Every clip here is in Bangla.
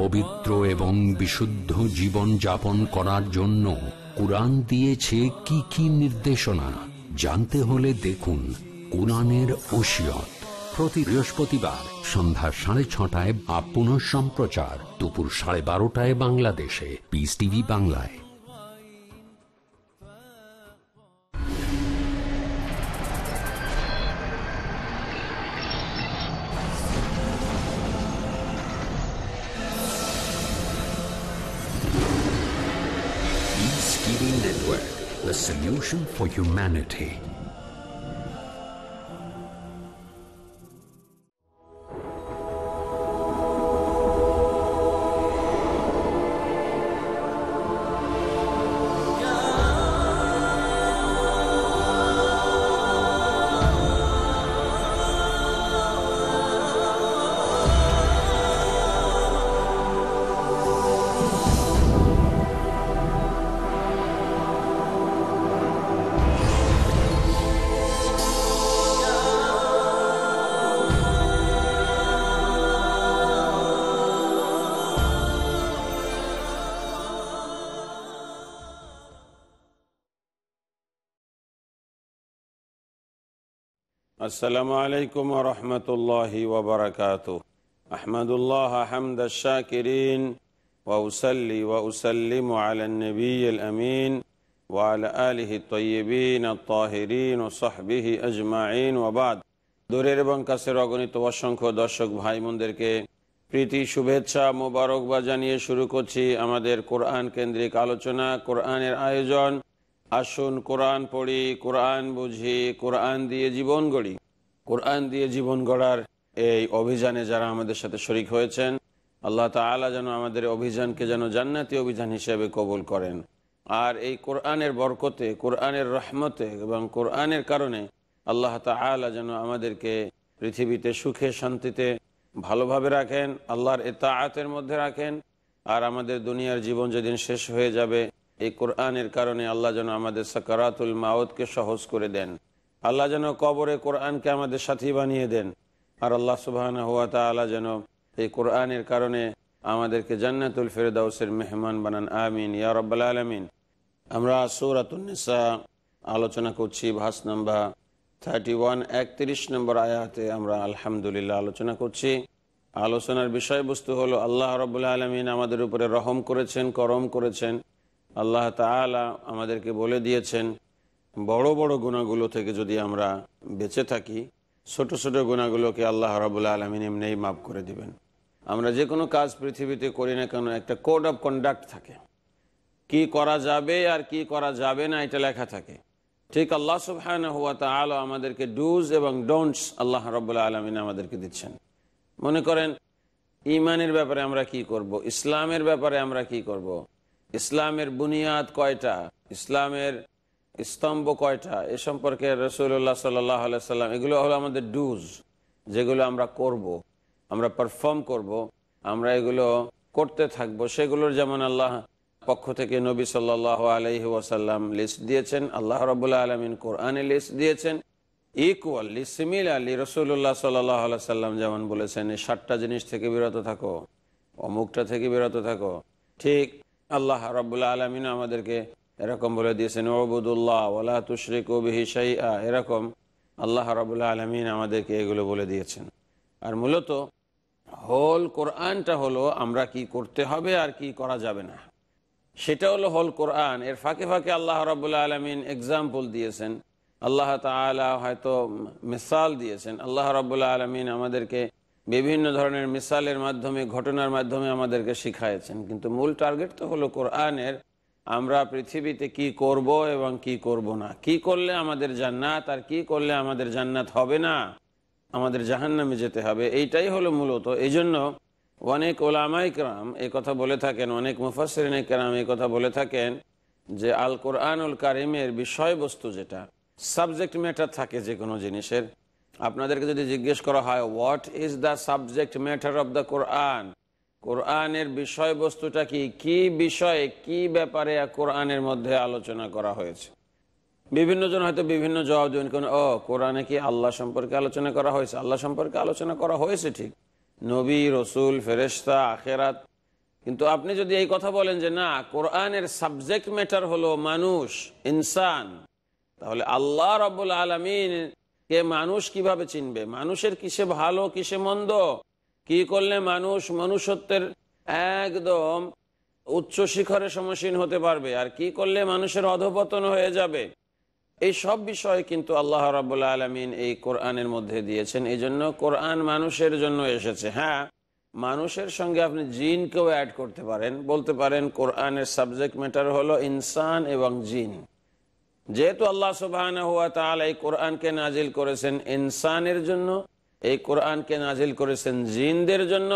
পবিত্র এবং বিশুদ্ধ জীবন যাপন করার জন্য কোরআন দিয়েছে কি কি নির্দেশনা জানতে হলে দেখুন কোরআনের ওসিয়ত প্রতি বৃহস্পতিবার সন্ধ্যা সাড়ে ছটায় বা সম্প্রচার দুপুর সাড়ে বারোটায় বাংলাদেশে পিস টিভি বাংলায় solution for humanity. আসসালামু আলাইকুম আহমদুল্লাহ আহমদ আমিন ওয়াল ও দূরের এবং কাছের অগণিত অসংখ্য দর্শক ভাই মন্দিরকে প্রীতি শুভেচ্ছা বা জানিয়ে শুরু করছি আমাদের কোরআন কেন্দ্রিক আলোচনা কোরআনের আয়োজন আসুন কোরআন পড়ি কোরআন বুঝি কোরআন দিয়ে জীবন গড়ি কোরআন দিয়ে জীবন গড়ার এই অভিযানে যারা আমাদের সাথে শরিক হয়েছেন আল্লাহ তালা যেন আমাদের অভিযানকে যেন জান্নাতি অভিযান হিসেবে কবুল করেন আর এই কোরআনের বরকতে কোরআনের রহমতে এবং কোরআনের কারণে আল্লাহ তালা যেন আমাদেরকে পৃথিবীতে সুখে শান্তিতে ভালোভাবে রাখেন আল্লাহর এ তা মধ্যে রাখেন আর আমাদের দুনিয়ার জীবন যেদিন শেষ হয়ে যাবে এই কোরআনের কারণে আল্লাহ যেন আমাদের সাকারাতুল মাওতকে সহজ করে দেন আল্লাহ যেন কবরে কোরআনকে আমাদের সাথী বানিয়ে দেন আর আল্লাহ সুবাহান হুয়া তালা যেন এই কোরআনের কারণে আমাদেরকে জান্নাতুল ফেরদাউসের মেহমান বানান আমিন ইয়া আলমিন আমরা সৌরাতুন্নেসা আলোচনা করছি ভাস নাম্বার থার্টি ওয়ান একত্রিশ নম্বর আয়াতে আমরা আলহামদুলিল্লাহ আলোচনা করছি আলোচনার বিষয়বস্তু হলো আল্লাহ রবুল্লা আলমিন আমাদের উপরে রহম করেছেন করম করেছেন আল্লাহ তালা আমাদেরকে বলে দিয়েছেন বড় বড় গুণাগুলো থেকে যদি আমরা বেঁচে থাকি ছোট ছোট গুণাগুলোকে আল্লাহ রাবুল আলমিন এমনিই মাফ করে দিবেন আমরা যে কোনো কাজ পৃথিবীতে করি না কেন একটা কোড অফ কন্ডাক্ট থাকে কি করা যাবে আর কি করা যাবে না এটা লেখা থাকে ঠিক আল্লাহ সুবহান হুয়া আলো আমাদেরকে ডুজ এবং ডোন্টস আল্লাহ রবুল্লা আলমিন আমাদেরকে দিচ্ছেন মনে করেন ইমানের ব্যাপারে আমরা কি করব। ইসলামের ব্যাপারে আমরা কি করব। ইসলামের বুনিয়াদ কয়টা ইসলামের স্তম্ভ কয়টা এ সম্পর্কে রসুল্লাহ সাল্লাহ সাল্লাম এগুলো হলো আমাদের ডুজ যেগুলো আমরা করব। আমরা পারফর্ম করব। আমরা এগুলো করতে থাকব সেগুলোর যেমন আল্লাহ পক্ষ থেকে নবী সাল্লাহ আলহি ওয়াসাল্লাম লিস্ট দিয়েছেন আল্লাহ রবুল্লা আলমিন কোরআনে লিস্ট দিয়েছেন ইকুয়ালি সিমিলারলি রসুল্লাহ সাল্লাহ সাল্লাম যেমন বলেছেন সাতটা জিনিস থেকে বিরত থাকো অমুকটা থেকে বিরত থাকো ঠিক আল্লাহ রব্বুল্লা আলমিন আমাদেরকে এরকম বলে দিয়েছেন ওবুদুল্লাহ ওলা তুশ্রী ওবিহি আহ এরকম আল্লাহ রবুল্লা আলমিন আমাদেরকে এগুলো বলে দিয়েছেন আর মূলত হোল কোরআনটা হলো আমরা কি করতে হবে আর কি করা যাবে না সেটা হলো হল কোরআন এর ফাঁকে ফাঁকে আল্লাহ রবুল্লা আলমিন এক্সাম্পল দিয়েছেন আল্লাহ তালা হয়তো মিসাল দিয়েছেন আল্লাহ রবুল্লা আলমিন আমাদেরকে বিভিন্ন ধরনের মিসালের মাধ্যমে ঘটনার মাধ্যমে আমাদেরকে শিখাইছেন কিন্তু মূল টার্গেট তো হলো কোরআনের আমরা পৃথিবীতে কি করব এবং কি করব না কি করলে আমাদের জান্নাত আর কি করলে আমাদের জান্নাত হবে না আমাদের জাহান্নামে যেতে হবে এইটাই হলো মূলত এই জন্য অনেক ওলামাই কেরাম এ কথা বলে থাকেন অনেক মুফাসরিন কেরাম এই কথা বলে থাকেন যে আল কোরআনুল কারিমের বিষয়বস্তু যেটা সাবজেক্ট ম্যাটার থাকে যে কোনো জিনিসের আপনাদেরকে যদি জিজ্ঞেস করা হয় what is the subject matter of the Quran কোরআনের বিষয়বস্তুটা কি কি বিষয়ে কি ব্যাপারে কোরআনের মধ্যে আলোচনা করা হয়েছে বিভিন্ন জন হয়তো বিভিন্ন জবাব দেবেন কোন ও কোরআনে কি আল্লাহ সম্পর্কে আলোচনা করা হয়েছে আল্লাহ সম্পর্কে আলোচনা করা হয়েছে ঠিক নবী রসুল ফেরেস্তা আখেরাত কিন্তু আপনি যদি এই কথা বলেন যে না কোরআনের সাবজেক্ট ম্যাটার হলো মানুষ ইনসান তাহলে আল্লাহ রবুল আলমিন কে মানুষ কিভাবে চিনবে মানুষের কিসে ভালো কিসে মন্দ কি করলে মানুষ মনুষ্যত্বের একদম উচ্চ শিখরে সমসীন হতে পারবে আর কি করলে মানুষের অধপতন হয়ে যাবে এই সব বিষয় কিন্তু আল্লাহ রাবুল্লা আলমিন এই কোরআনের মধ্যে দিয়েছেন এই জন্য কোরআন মানুষের জন্য এসেছে হ্যাঁ মানুষের সঙ্গে আপনি জিনকেও অ্যাড করতে পারেন বলতে পারেন কোরআনের সাবজেক্ট ম্যাটার হলো ইনসান এবং জিন যেহেতু আল্লাহ সুবাহ এই কোরআনকে নাজিল করেছেন ইনসানের জন্য এই কোরআনকে নাজিল করেছেন জিনদের জন্য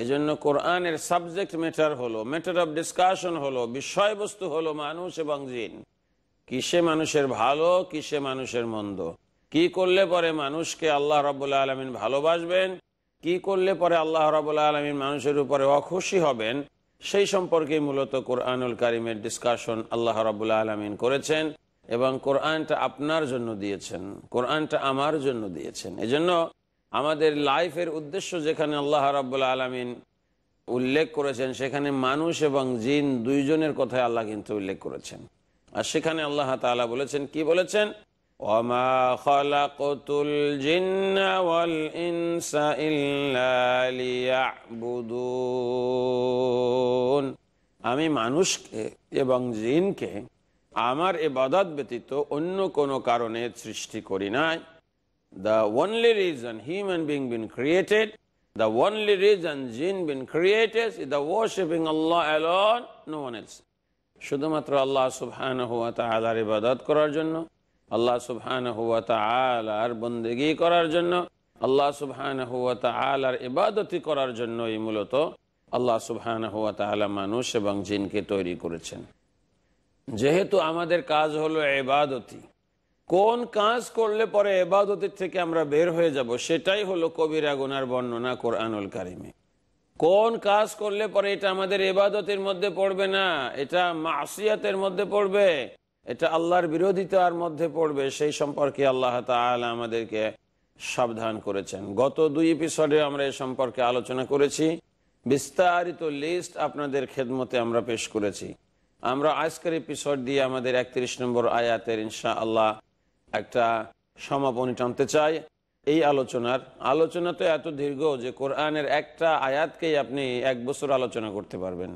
এই জন্য কোরআনের সাবজেক্ট ম্যাটার হলো ম্যাটার অফ ডিসকাশন হলো বিষয়বস্তু হলো মানুষ এবং জিন কিসে মানুষের ভালো কিসে মানুষের মন্দ কি করলে পরে মানুষকে আল্লাহ রবুল্লা আলমিন ভালোবাসবেন কি করলে পরে আল্লাহ রবুল্লা আলমিন মানুষের উপরে অখুশি হবেন সেই সম্পর্কে মূলত কোরআনুল কারিমের ডিসকাশন আল্লাহ রবুল্লা আলমিন করেছেন এবং কোরআনটা আপনার জন্য দিয়েছেন কোরআনটা আমার জন্য দিয়েছেন এজন্য আমাদের লাইফের উদ্দেশ্য যেখানে আল্লাহ রাবুল্লা আলমিন উল্লেখ করেছেন সেখানে মানুষ এবং জিন দুইজনের কথা আল্লাহ কিন্তু উল্লেখ করেছেন আর সেখানে আল্লাহ তালা বলেছেন কি বলেছেন আমি মানুষকে এবং জিনকে আমার এবাদত ব্যতীত অন্য কোনো কারণে সৃষ্টি করি নাই the only reason human being been created the only reason jinn been created the worshipping Allah alone no one else শুধুমাত্র আল্লাহ সুবহান হুয়া তালার ইবাদত করার জন্য আল্লাহ সুবহান হুয়া তালার বন্দেগি করার জন্য আল্লাহ সুবহান হুয়া তালার ইবাদতি করার জন্যই মূলত আল্লাহ সুবহান হুয়া তালা মানুষ এবং জিনকে তৈরি করেছেন যেহেতু আমাদের কাজ হলো এবাদতি কোন কাজ করলে পরে এবাদতির থেকে আমরা বের হয়ে যাব সেটাই হলো কবিরা গুনার বর্ণনা কোরআনুল কারিমে কোন কাজ করলে পরে এটা আমাদের এবাদতের মধ্যে পড়বে না এটা মাসিয়াতের মধ্যে পড়বে এটা আল্লাহর বিরোধিতার মধ্যে পড়বে সেই সম্পর্কে আল্লাহ তালা আমাদেরকে সাবধান করেছেন গত দুই এপিসোডে আমরা এ সম্পর্কে আলোচনা করেছি বিস্তারিত লিস্ট আপনাদের খেদমতে আমরা পেশ করেছি আমরা আজকের এপিসোড দিয়ে আমাদের একত্রিশ নম্বর আয়াতের ইনশা আল্লাহ একটা সমাপনী টানতে চাই এই আলোচনার আলোচনা তো এত দীর্ঘ যে কোরআনের একটা আয়াতকেই আপনি এক বছর আলোচনা করতে পারবেন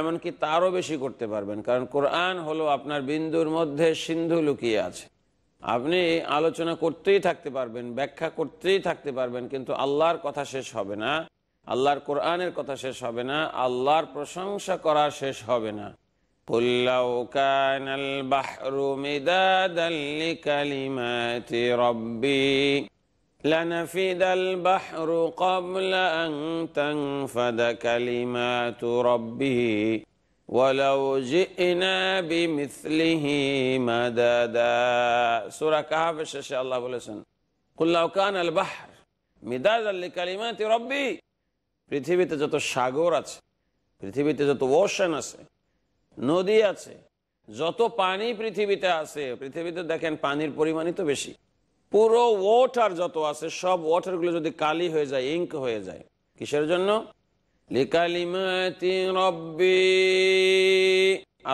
এমনকি তারও বেশি করতে পারবেন কারণ কোরআন হলো আপনার বিন্দুর মধ্যে সিন্ধু লুকিয়ে আছে আপনি আলোচনা করতেই থাকতে পারবেন ব্যাখ্যা করতেই থাকতে পারবেন কিন্তু আল্লাহর কথা শেষ হবে না আল্লাহর কোরআনের কথা শেষ হবে না আল্লাহর প্রশংসা করা শেষ হবে না قل لو كان البحر مدادا لكلمات ربي لنفد البحر قبل أن تنفد كلمات ربي ولو جئنا بمثله مددا سورة كهف الشاشة الله বলেছেন قل لو كان البحر مدادا لكلمات ربي পৃথিবীতে যত সাগর আছে পৃথিবীতে যত ওশান আছে নদী আছে যত পানি পৃথিবীতে আছে পৃথিবীতে দেখেন পানির পরিমাণই তো বেশি পুরো ওয়াটার যত আছে সব ওয়াটারগুলো যদি কালি হয়ে যায় ইঙ্ক হয়ে যায় কিসের জন্য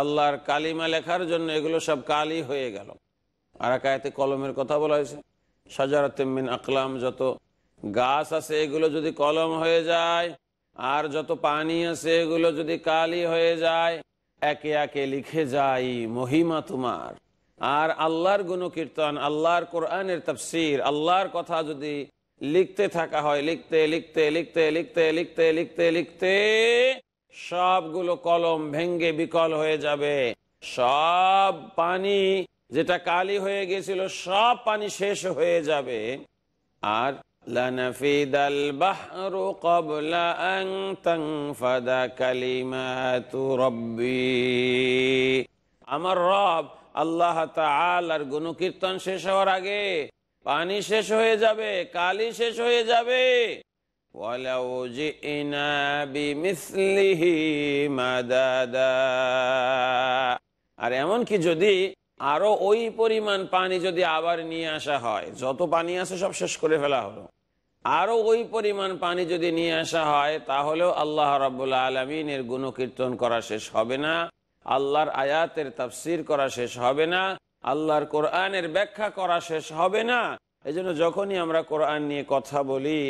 আল্লাহর কালিমা লেখার জন্য এগুলো সব কালি হয়ে গেল আর একায়তে কলমের কথা বলা হয়েছে সাজারাতমিন আকলাম যত গাছ আছে এগুলো যদি কলম হয়ে যায় আর যত পানি আছে এগুলো যদি কালি হয়ে যায় একে একে লিখে যাই মহিমা তোমার আর আল্লাহর কীর্তন আল্লাহর কোরআনের তফসির আল্লাহর কথা যদি লিখতে থাকা হয় লিখতে লিখতে লিখতে লিখতে লিখতে লিখতে লিখতে সবগুলো কলম ভেঙ্গে বিকল হয়ে যাবে সব পানি যেটা কালি হয়ে গেছিল সব পানি শেষ হয়ে যাবে আর لنفيد البحر قبل আমার রব আল্লাহ তাআলার গুণকীর্তন শেষ হওয়ার আগে পানি শেষ হয়ে যাবে কালি শেষ হয়ে যাবে ولو جئنا بمثله مددا আর এমন কি যদি আরো ওই পরিমাণ পানি যদি আবার নিয়ে আসা হয় যত পানি আছে সব শেষ করে ফেলা হলো আরো ওই পরিমাণ পানি যদি নিয়ে আসা হয় তাহলেও আল্লাহ রাবুল্লা আলমিনের গুণকীর্তন করা শেষ হবে না আল্লাহর আয়াতের তাফসির করা শেষ হবে না আল্লাহর কোরআনের ব্যাখ্যা করা শেষ হবে না এই যখনই আমরা কোরআন নিয়ে কথা বলি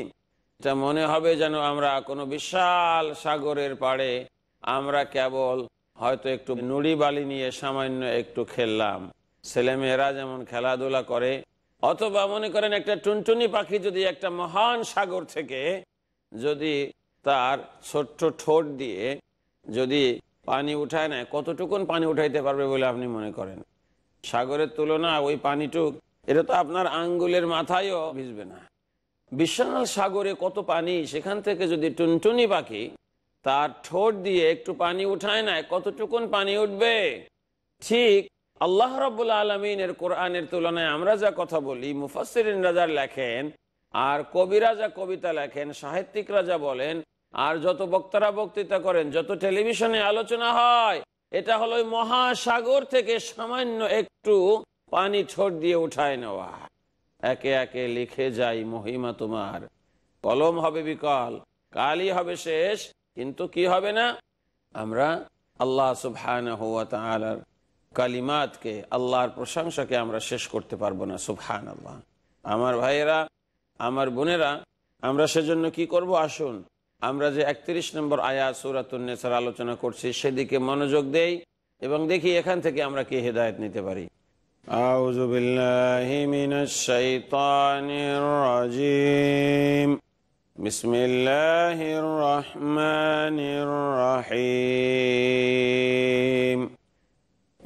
এটা মনে হবে যেন আমরা কোনো বিশাল সাগরের পাড়ে আমরা কেবল হয়তো একটু নুড়ি বালি নিয়ে সামান্য একটু খেললাম ছেলেমেয়েরা যেমন খেলাধুলা করে অথবা মনে করেন একটা টুনটুনি পাখি যদি একটা মহান সাগর থেকে যদি তার ছোট্ট ঠোঁট দিয়ে যদি পানি উঠায় নেয় কতটুকুন পানি উঠাইতে পারবে বলে আপনি মনে করেন সাগরের তুলনা ওই পানিটুক এটা তো আপনার আঙ্গুলের মাথায়ও ভিজবে না বিশাল সাগরে কত পানি সেখান থেকে যদি টুনটুনি পাখি তার ঠোঁট দিয়ে একটু পানি উঠায় না কতটুকুন পানি উঠবে ঠিক আল্লাহ রব্বুল আলমিনের কোরআনের তুলনায় আমরা যা কথা বলি মুফাসির রাজার লেখেন আর কবিরা যা কবিতা লেখেন সাহিত্যিক রাজা বলেন আর যত বক্তারা বক্তৃতা করেন যত টেলিভিশনে আলোচনা হয় এটা হলো মহাসাগর থেকে সামান্য একটু পানি ছোট দিয়ে উঠায় নেওয়া একে একে লিখে যাই মহিমা তোমার কলম হবে বিকল কালই হবে শেষ কিন্তু কি হবে না আমরা আল্লাহ সুবহান কালিমাতকে আল্লাহর প্রশংসাকে আমরা শেষ করতে পারবো না সুবহান আল্লাহ আমার ভাইয়েরা আমার বোনেরা আমরা সেজন্য কি করব আসুন আমরা যে একত্রিশ নম্বর আয়া সুরাতুন্নেসার আলোচনা করছি সেদিকে মনোযোগ দেই এবং দেখি এখান থেকে আমরা কি হেদায়ত নিতে পারি আউজুবিল্লাহ بسم الله الرحمن الرحيم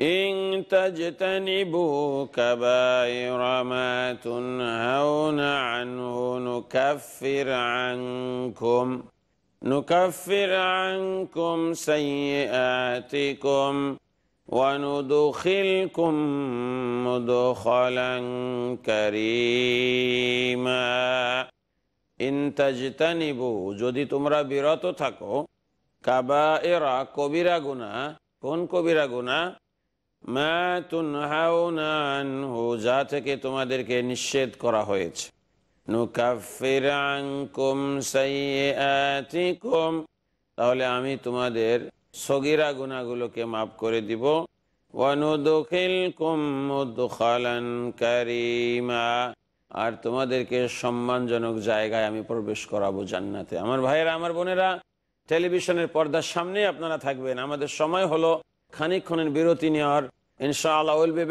إن تجتنبوا كبائر ما تنهون عنه نكفر عنكم نكفر عنكم سيئاتكم وندخلكم مدخلا كريما ইনতাজিতানিবু যদি তোমরা বিরত থাকো কাবা এরা কবিরা গুনা কোন কবিরা গুনা মা হু যা থেকে তোমাদেরকে নিষেধ করা হয়েছে তাহলে আমি তোমাদের সগিরা গুনাগুলোকে মাফ করে দিব দখিল কারিমা আর তোমাদেরকে সম্মানজনক জায়গায় আমি প্রবেশ করাবো জান্নাতে আমার ভাইয়েরা আমার বোনেরা টেলিভিশনের পর্দার সামনে আপনারা থাকবেন আমাদের সময় হলো খানিক্ষণের বিরতি নেওয়ার will be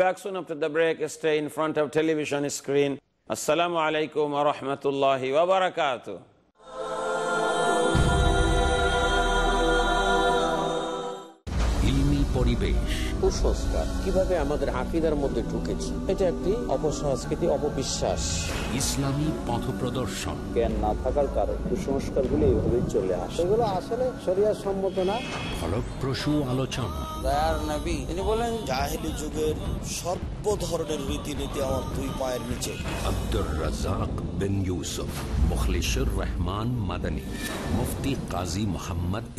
the break front television screen আসসালামু আলাইকুম পরিবেশ কুসংস্কার কিভাবে আমাদের আকিদার মধ্যে ঢুকেছে এটা একটি অপসংস্কৃতি অপবিশ্বাস ইসলামী পথ প্রদর্শন জ্ঞান না থাকার কারণে কুসংস্কার গুলো এইভাবেই চলে আসে এগুলো আসলে সম্মত না ফলপ্রসূ আলোচনা সর্ব ধরনের রীতিনীতি আমার দুই পায়ের আব্দুর রহমান মাদানী মুফতি কাজী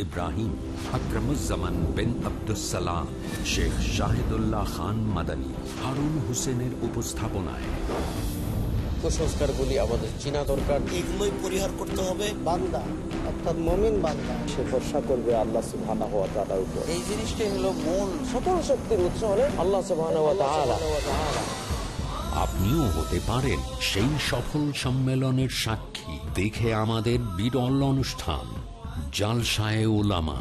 ইব্রাহিম শেখ শেখ শাহিদুল্লাহ খান মাদানী হারুন হোসেনের উপস্থাপনায় কুসংস্কারগুলি আমাদের চিনা দরকার এগুলোই পরিহার করতে হবে বান্দা অর্থাৎ বান্দা সে করবে আল্লাহ এই হলো শক্তির আল্লাহ আপনিও হতে পারেন সেই সফল সম্মেলনের সাক্ষী দেখে আমাদের বিরল অনুষ্ঠান জালসায় ওলামা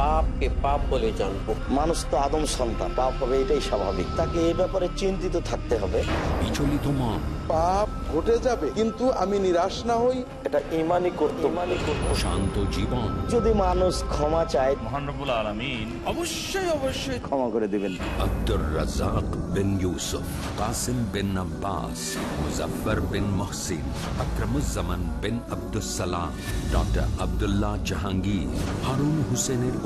পাপ বলে মানুষ তো আদম সন্তান হবে এটাই স্বাভাবিক তাকে ব্যাপারে চিন্তিত থাকতে হবে ঘটে যাবে কিন্তু আমি নিরাশ না হই এটা শান্ত জীবন যদি মানুষ ক্ষমা চায় মহানবুল আলমিন অবশ্যই অবশ্যই ক্ষমা করে দেবেন আব্দুর রাজাক বিন ইউসুফ কাসিম বিন আব্বাস মুজফার বিন মহসিন আকরামুজ্জামান বিন আব্দুল সালাম ডক্টর জাহাঙ্গীর হারুন হুসেনের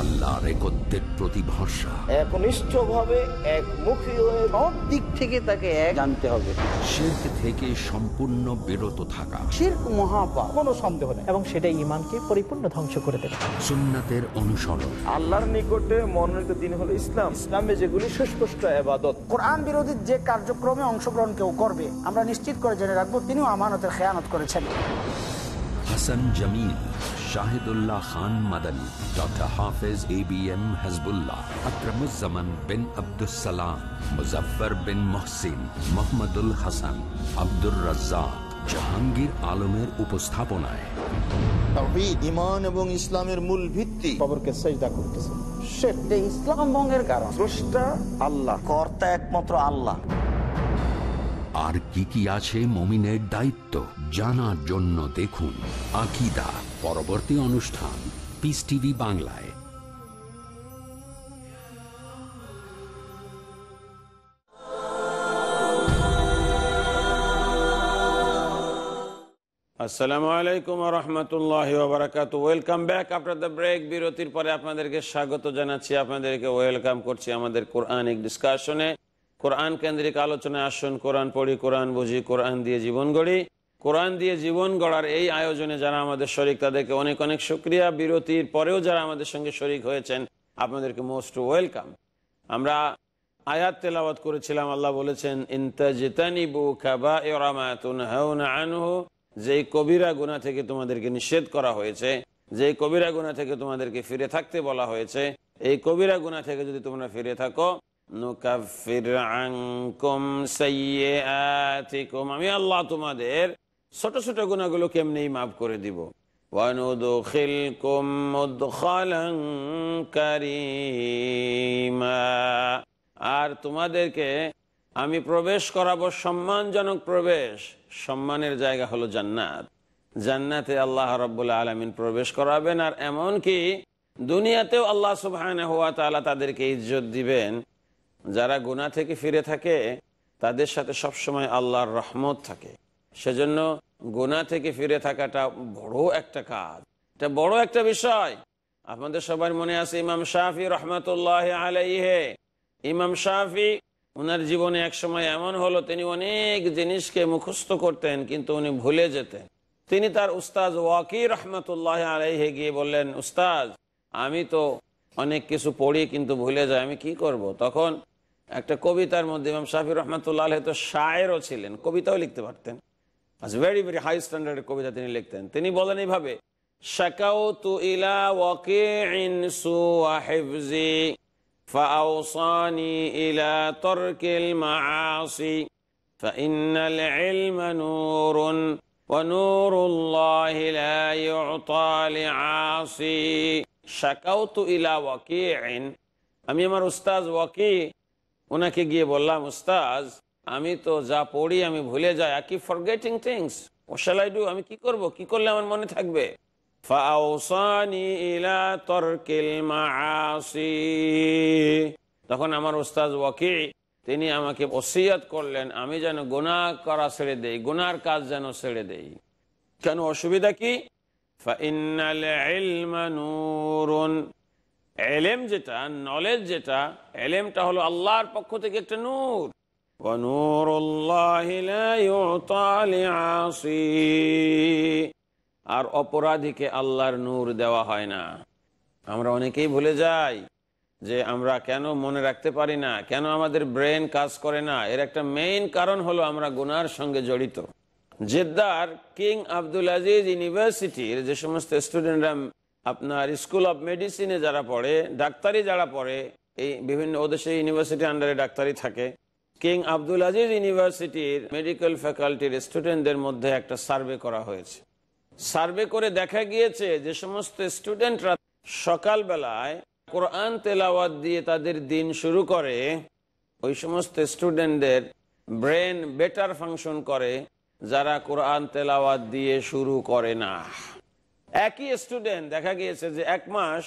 আল্লাহর দিক থেকে তাকে এক হবে থেকে সম্পূর্ণ বিরত থাকা এবং পরিপূর্ণ ধ্বংস করে অনুসরণ আল্লাহর মনোনীত দিন হলো ইসলাম ইসলামে যেগুলি সুস্পষ্ট বিরোধী যে কার্যক্রমে অংশগ্রহণ কেউ করবে আমরা নিশ্চিত করে জেনে রাখবো তিনি আমানতের খেয়ানত করেছেন Hasan Shahidullah Khan Madani doctor Hafez A B M Hasbullah Akramuzzaman bin Abdussalam Muzaffar bin Mohsin Mohammadul Hasan Abdur Razzaq Jahangir আলমের উপস্থাপনায় ইমান এবং ইসলামের মূল ভিত্তি খবরকে সেজদা করতেছে সেটা ইসলাম ভঙ্গের কারণ আল্লাহ আর কি কি আছে মমিনের দায়িত্ব জানার জন্য দেখুন আকিদা পরবর্তী অনুষ্ঠান পিস টিভি বাংলায় আসসালামু আলাইকুম রহমতুল্লাহ বারাকাত welcome back after the break বিরতির পরে আপনাদেরকে স্বাগত জানাচ্ছি আপনাদেরকে ওয়েলকাম করছি আমাদের কোরআনিক ডিসকাশনে কোরআন কেন্দ্রিক আলোচনায় আসুন কোরআন পড়ি কোরআন বুঝি কোরআন দিয়ে জীবন গড়ি কোরআন দিয়ে জীবন গড়ার এই আয়োজনে যারা আমাদের শরিক তাদেরকে অনেক অনেক সুক্রিয়া বিরতির পরেও যারা আমাদের সঙ্গে শরিক হয়েছেন আপনাদেরকে মোস্ট ওয়েলকাম আমরা আয়াত তেলাওয়াত করেছিলাম আল্লাহ বলেছেন আনহু যেই কবিরা গুণা থেকে তোমাদেরকে নিষেধ করা হয়েছে যেই কবিরা গুণা থেকে তোমাদেরকে ফিরে থাকতে বলা হয়েছে এই কবিরা গুণা থেকে যদি তোমরা ফিরে থাকো আমি আল্লাহ তোমাদের ছোট ছোট গুণাগুলো কেমনি মাফ করে দিব আর তোমাদেরকে আমি প্রবেশ করাবো সম্মানজনক প্রবেশ সম্মানের জায়গা হলো জান্নাত জান্নাতে আল্লাহ রব্বুল্লা আলমিন প্রবেশ করাবেন আর এমনকি দুনিয়াতেও আল্লাহ সুবাহ তাদেরকে ইজ্জত দিবেন যারা গুণা থেকে ফিরে থাকে তাদের সাথে সবসময় আল্লাহর রহমত থাকে সেজন্য গুণা থেকে ফিরে থাকাটা বড় একটা কাজ এটা বড় একটা বিষয় আপনাদের সবার মনে আছে ইমাম শাহি রহমতুল্লাহ আলাইহে ইমাম শাহি ওনার জীবনে এক সময় এমন হলো তিনি অনেক জিনিসকে মুখস্থ করতেন কিন্তু উনি ভুলে যেতেন তিনি তার উস্তাজ ওয়াকি রহমতুল্লাহ আলাইহে গিয়ে বললেন উস্তাজ আমি তো অনেক কিছু পড়ি কিন্তু ভুলে যাই আমি কি করব। তখন একটা কবিতার মধ্যে ইমাম শাহি রহমতুল্লাহ আলহ তো শায়েরও ছিলেন কবিতাও লিখতে পারতেন আজ ভেরি ভেরি হাই স্ট্যান্ডার্ডের কবিতা তিনি লিখতেন তিনি বলেন এইভাবে ইলা আমি আমার উস্তাজ ওয়াকি ওনাকে গিয়ে বললাম উস্তাজ আমি তো যা পড়ি আমি ভুলে যাই I keep forgetting things what shall I do আমি কি করব কি করলে আমার মনে থাকবে তখন আমার উস্তাজ ওয়াকি তিনি আমাকে ওসিয়াত করলেন আমি যেন গুণা করা ছেড়ে দেই গুনার কাজ যেন ছেড়ে দেই কেন অসুবিধা কি এলেম যেটা নলেজ যেটা এলেমটা হলো আল্লাহর পক্ষ থেকে একটা নূর আর অপরাধীকে আল্লাহর নূর দেওয়া হয় না আমরা অনেকেই ভুলে যাই যে আমরা কেন মনে রাখতে পারি না কেন আমাদের ব্রেন কাজ করে না এর একটা মেইন কারণ হলো আমরা গুনার সঙ্গে জড়িত জেদ্দার কিং আব্দুল আজিজ ইউনিভার্সিটির যে সমস্ত স্টুডেন্টরা আপনার স্কুল অফ মেডিসিনে যারা পড়ে ডাক্তারি যারা পড়ে এই বিভিন্ন ওদেশে ইউনিভার্সিটি আন্ডারে ডাক্তারি থাকে কিং আব্দুল আজিজ ইউনিভার্সিটির মেডিকেল ফ্যাকাল্টির স্টুডেন্টদের মধ্যে একটা সার্ভে করা হয়েছে সার্ভে করে দেখা গিয়েছে যে সমস্ত স্টুডেন্টরা সকালবেলায় কোরআন তেলাওয়াত দিয়ে তাদের দিন শুরু করে ওই সমস্ত স্টুডেন্টদের ব্রেন বেটার ফাংশন করে যারা কোরআন তেলাওয়াত দিয়ে শুরু করে না একই স্টুডেন্ট দেখা গিয়েছে যে এক মাস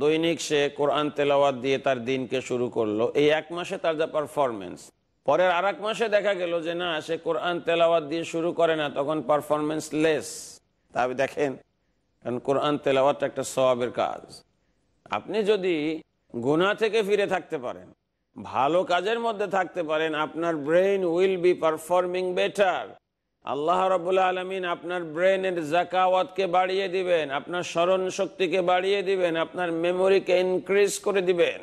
দৈনিক সে কোরআন তেলাওয়াত দিয়ে তার দিনকে শুরু করলো এই এক মাসে তার যা পারফরমেন্স পরের আর এক মাসে দেখা গেল যে না সে কোরআন তেলাওয়াত দিয়ে শুরু করে না তখন পারফরমেন্স লেস তা দেখেন কারণ কোরআন তেলাওয়াতটা একটা সবাবের কাজ আপনি যদি গুণা থেকে ফিরে থাকতে পারেন ভালো কাজের মধ্যে থাকতে পারেন আপনার brain will be performing better আল্লাহ রবুল্লা আলমিন আপনার ব্রেনের জাকাওয়াতকে বাড়িয়ে দিবেন আপনার স্মরণ শক্তিকে বাড়িয়ে দিবেন আপনার মেমোরিকে ইনক্রিজ করে দিবেন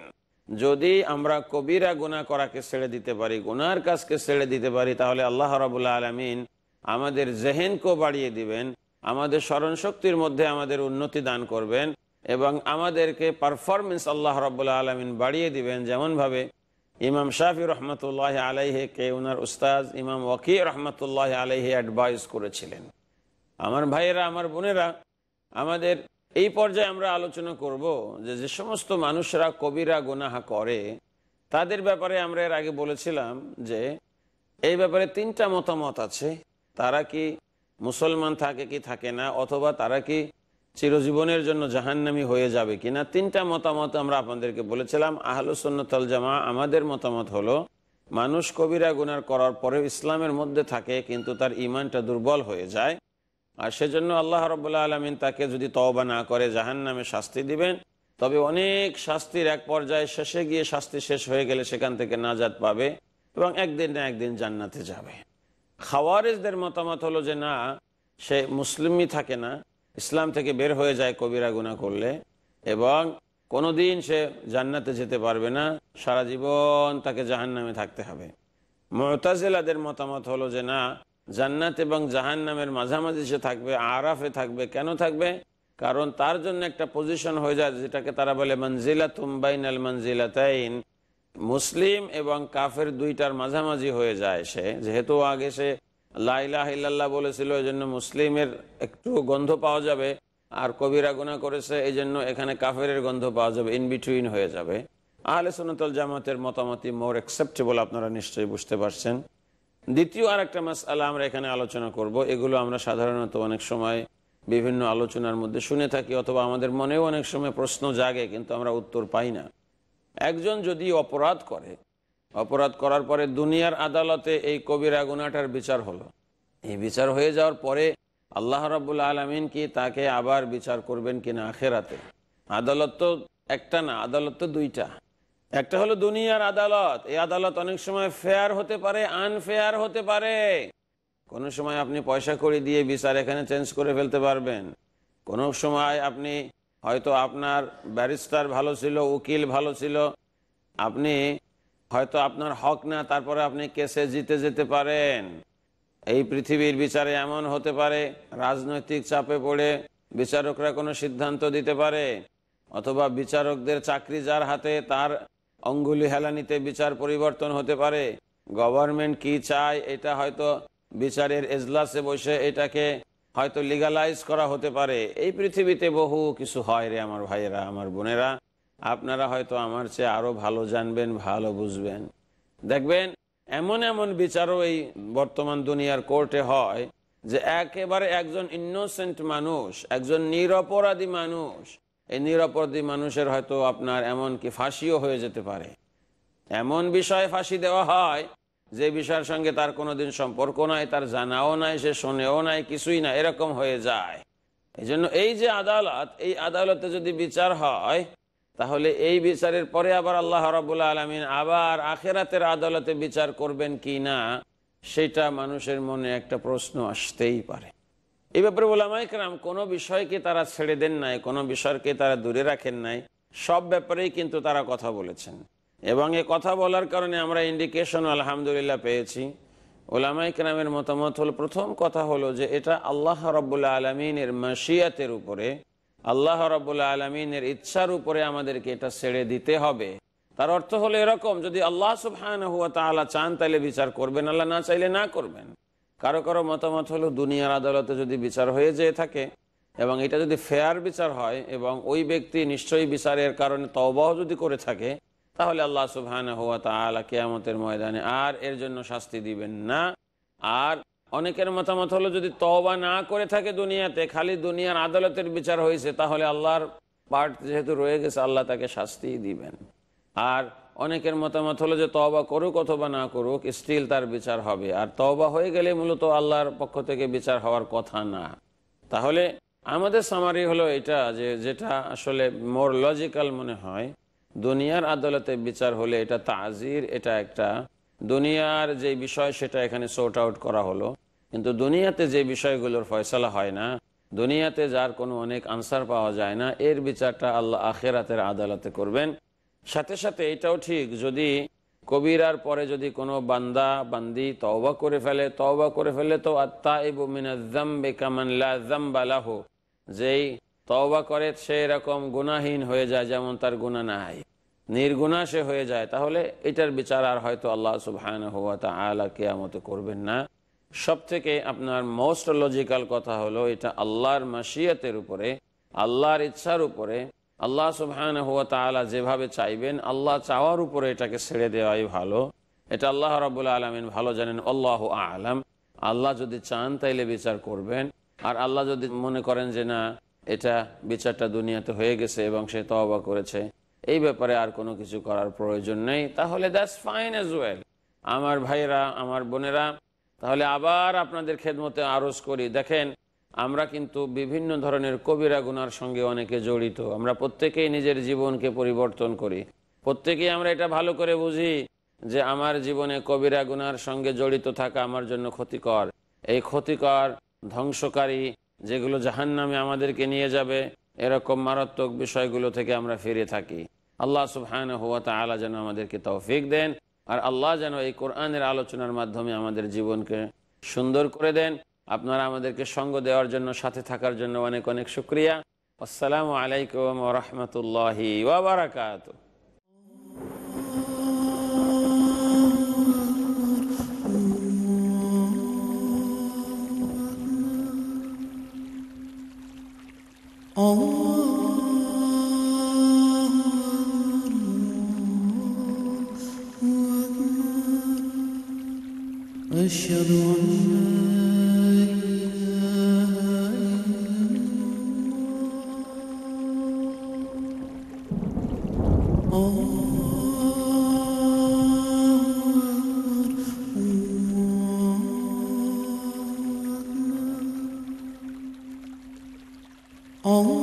যদি আমরা কবিরা গুণা করাকে ছেড়ে দিতে পারি গুনার কাজকে ছেড়ে দিতে পারি তাহলে আল্লাহ রবুল্লা আলমিন আমাদের জেহেনকেও বাড়িয়ে দিবেন আমাদের স্মরণ শক্তির মধ্যে আমাদের উন্নতি দান করবেন এবং আমাদেরকে পারফরমেন্স আল্লাহ রবুল্লা আলমিন বাড়িয়ে দিবেন যেমনভাবে ইমাম শাহি রহমতুল্লাহ আলাইহেকে ওনার উস্তাজ ইমাম ওয়াকি রহমতুল্লাহ আলাইহে অ্যাডভাইস করেছিলেন আমার ভাইয়েরা আমার বোনেরা আমাদের এই পর্যায়ে আমরা আলোচনা করব যে যে সমস্ত মানুষরা কবিরা গুনাহা করে তাদের ব্যাপারে আমরা এর আগে বলেছিলাম যে এই ব্যাপারে তিনটা মতামত আছে তারা কি মুসলমান থাকে কি থাকে না অথবা তারা কি চিরজীবনের জন্য জাহান্নামি হয়ে যাবে কিনা তিনটা মতামত আমরা আপনাদেরকে বলেছিলাম আহলুসন্নতল জামা আমাদের মতামত হলো মানুষ কবিরা গুনার করার পরে ইসলামের মধ্যে থাকে কিন্তু তার ইমানটা দুর্বল হয়ে যায় আর সেজন্য আল্লাহ রবাহ আলমিন তাকে যদি তওবা না করে জাহান নামে শাস্তি দিবেন তবে অনেক শাস্তির এক পর্যায়ে শেষে গিয়ে শাস্তি শেষ হয়ে গেলে সেখান থেকে নাজাদ পাবে এবং একদিন না একদিন জান্নাতে যাবে খাওয়ারেজদের মতামত হলো যে না সে মুসলিমই থাকে না ইসলাম থেকে বের হয়ে যায় কবিরা গুণা করলে এবং কোনোদিন সে জান্নাতে যেতে পারবে না সারা জীবন তাকে জাহান্নামে থাকতে হবে মোহতাজিলাদের মতামত হলো যে না জান্নাত এবং জাহান্নামের মাঝামাঝি সে থাকবে আরাফে থাকবে কেন থাকবে কারণ তার জন্য একটা পজিশন হয়ে যায় যেটাকে তারা বলে মঞ্জিলা তুম্বাইন আল মঞ্জিলা তাইন মুসলিম এবং কাফের দুইটার মাঝামাঝি হয়ে যায় সে যেহেতু আগে সে লাইলা হিল্লাহ বলেছিল এই জন্য মুসলিমের একটু গন্ধ পাওয়া যাবে আর কবিরা গুণা করেছে এই জন্য এখানে কাফের গন্ধ পাওয়া যাবে ইন বিটুইন হয়ে যাবে আহলে সোনাতল জামাতের মতামতি মোর অ্যাকসেপ্টেবল আপনারা নিশ্চয়ই বুঝতে পারছেন দ্বিতীয় আর একটা মাস আলা আমরা এখানে আলোচনা করব এগুলো আমরা সাধারণত অনেক সময় বিভিন্ন আলোচনার মধ্যে শুনে থাকি অথবা আমাদের মনেও অনেক সময় প্রশ্ন জাগে কিন্তু আমরা উত্তর পাই না একজন যদি অপরাধ করে অপরাধ করার পরে দুনিয়ার আদালতে এই কবিরা গুনাটার বিচার হলো এই বিচার হয়ে যাওয়ার পরে আল্লাহ রব্বুল আলমিন কি তাকে আবার বিচার করবেন কি না আখেরাতে আদালত তো একটা না আদালত তো দুইটা একটা হলো দুনিয়ার আদালত এই আদালত অনেক সময় ফেয়ার হতে পারে আনফেয়ার হতে পারে কোনো সময় আপনি পয়সা করে দিয়ে বিচার এখানে চেঞ্জ করে ফেলতে পারবেন কোনো সময় আপনি হয়তো আপনার ব্যারিস্টার ভালো ছিল উকিল ভালো ছিল আপনি হয়তো আপনার হক না তারপরে আপনি কেসে জিতে যেতে পারেন এই পৃথিবীর বিচারে এমন হতে পারে রাজনৈতিক চাপে পড়ে বিচারকরা কোনো সিদ্ধান্ত দিতে পারে অথবা বিচারকদের চাকরি যার হাতে তার অঙ্গুলি হেলানিতে বিচার পরিবর্তন হতে পারে গভর্নমেন্ট কি চায় এটা হয়তো বিচারের এজলাসে বসে এটাকে হয়তো লিগালাইজ করা হতে পারে এই পৃথিবীতে বহু কিছু হয় রে আমার ভাইয়েরা আমার বোনেরা আপনারা হয়তো আমার চেয়ে আরও ভালো জানবেন ভালো বুঝবেন দেখবেন এমন এমন বিচারও এই বর্তমান দুনিয়ার কোর্টে হয় যে একেবারে একজন ইনোসেন্ট মানুষ একজন নিরপরাধী মানুষ এই নিরপরাধী মানুষের হয়তো আপনার এমন কি ফাঁসিও হয়ে যেতে পারে এমন বিষয়ে ফাঁসি দেওয়া হয় যে বিষয়ের সঙ্গে তার কোনোদিন সম্পর্ক নাই তার জানাও নাই সে শোনেও নাই কিছুই না এরকম হয়ে যায় এই জন্য এই যে আদালত এই আদালতে যদি বিচার হয় তাহলে এই বিচারের পরে আবার আল্লাহ রাবুল্লা আলমিন আবার আখেরাতের আদালতে বিচার করবেন কি না সেটা মানুষের মনে একটা প্রশ্ন আসতেই পারে এ ব্যাপারে ওলামাইকরাম কোনো বিষয়কে তারা ছেড়ে দেন নাই কোনো বিষয়কে তারা দূরে রাখেন নাই সব ব্যাপারেই কিন্তু তারা কথা বলেছেন এবং এ কথা বলার কারণে আমরা ইন্ডিকেশন আলহামদুলিল্লাহ পেয়েছি ওলামাইকরামের মতামত হল প্রথম কথা হলো যে এটা আল্লাহ রব্বুল্লা আলমিনের মাসিয়াতের উপরে আল্লাহ রবুল্লা আলমিনের ইচ্ছার উপরে আমাদেরকে এটা ছেড়ে দিতে হবে তার অর্থ হলো এরকম যদি আল্লাহ সুফান হুয়া তাহলে চান তাহলে বিচার করবেন আল্লাহ না চাইলে না করবেন কারো কারো মতামত হলো দুনিয়ার আদালতে যদি বিচার হয়ে যেয়ে থাকে এবং এটা যদি ফেয়ার বিচার হয় এবং ওই ব্যক্তি নিশ্চয়ই বিচারের কারণে তবাহ যদি করে থাকে তাহলে আল্লাহ সুফান হুয়া তালা কেয়ামতের ময়দানে আর এর জন্য শাস্তি দিবেন না আর অনেকের মতামত হলো যদি তওবা না করে থাকে দুনিয়াতে খালি দুনিয়ার আদালতের বিচার হয়েছে তাহলে আল্লাহর পার্ট যেহেতু রয়ে গেছে আল্লাহ তাকে শাস্তি দিবেন আর অনেকের মতামত হলো যে তওবা করুক অথবা না করুক স্টিল তার বিচার হবে আর তওবা হয়ে গেলে মূলত আল্লাহর পক্ষ থেকে বিচার হওয়ার কথা না তাহলে আমাদের সামারি হলো এটা যে যেটা আসলে মোর লজিক্যাল মনে হয় দুনিয়ার আদালতে বিচার হলে এটা তাজির এটা একটা দুনিয়ার যে বিষয় সেটা এখানে শর্ট আউট করা হলো কিন্তু দুনিয়াতে যে বিষয়গুলোর ফয়সলা হয় না দুনিয়াতে যার কোনো অনেক আনসার পাওয়া যায় না এর বিচারটা আল্লাহ আখেরাতের আদালতে করবেন সাথে সাথে এটাও ঠিক যদি কবিরার পরে যদি কোনো বান্দা বান্দি তওবা করে ফেলে তওবা করে ফেলে তো আত্মাহ যেই তওবা করে সে এরকম গুণাহীন হয়ে যায় যেমন তার গুণা নাই নির্গুণা সে হয়ে যায় তাহলে এটার বিচার আর হয়তো আল্লাহ সুবাহ আলা কেয়ামতে করবেন না সব থেকে আপনার মোস্ট লজিক্যাল কথা হলো এটা আল্লাহর মাসিয়াতের উপরে আল্লাহর ইচ্ছার উপরে আল্লাহ সুহান হুয়া তালা যেভাবে চাইবেন আল্লাহ চাওয়ার উপরে এটাকে ছেড়ে দেওয়াই ভালো এটা আল্লাহ রবুল্লা আলমিন ভালো জানেন আল্লাহ আলাম আল্লাহ যদি চান তাইলে বিচার করবেন আর আল্লাহ যদি মনে করেন যে না এটা বিচারটা দুনিয়াতে হয়ে গেছে এবং সে তবা করেছে এই ব্যাপারে আর কোনো কিছু করার প্রয়োজন নেই তাহলে দ্যাটস ফাইন অ্যাজ ওয়েল আমার ভাইরা আমার বোনেরা তাহলে আবার আপনাদের খেদমতে আরজ করি দেখেন আমরা কিন্তু বিভিন্ন ধরনের কবিরা গুনার সঙ্গে অনেকে জড়িত আমরা প্রত্যেকেই নিজের জীবনকে পরিবর্তন করি প্রত্যেকেই আমরা এটা ভালো করে বুঝি যে আমার জীবনে কবিরা গুনার সঙ্গে জড়িত থাকা আমার জন্য ক্ষতিকর এই ক্ষতিকর ধ্বংসকারী যেগুলো জাহান নামে আমাদেরকে নিয়ে যাবে এরকম মারাত্মক বিষয়গুলো থেকে আমরা ফিরে থাকি আল্লাহ সুবহান হুয়া আলা যেন আমাদেরকে তৌফিক দেন আর আল্লাহ যেন এই কোরআনের আলোচনার মাধ্যমে আমাদের জীবনকে সুন্দর করে দেন আপনারা আমাদেরকে সঙ্গ দেওয়ার জন্য সাথে থাকার জন্য অনেক অনেক শুক্রিয়া আসসালামু আলাইকুম রহমতুল্লাহ ওবরাকাত Oh أشهد أن لا إله إلا الله Oh.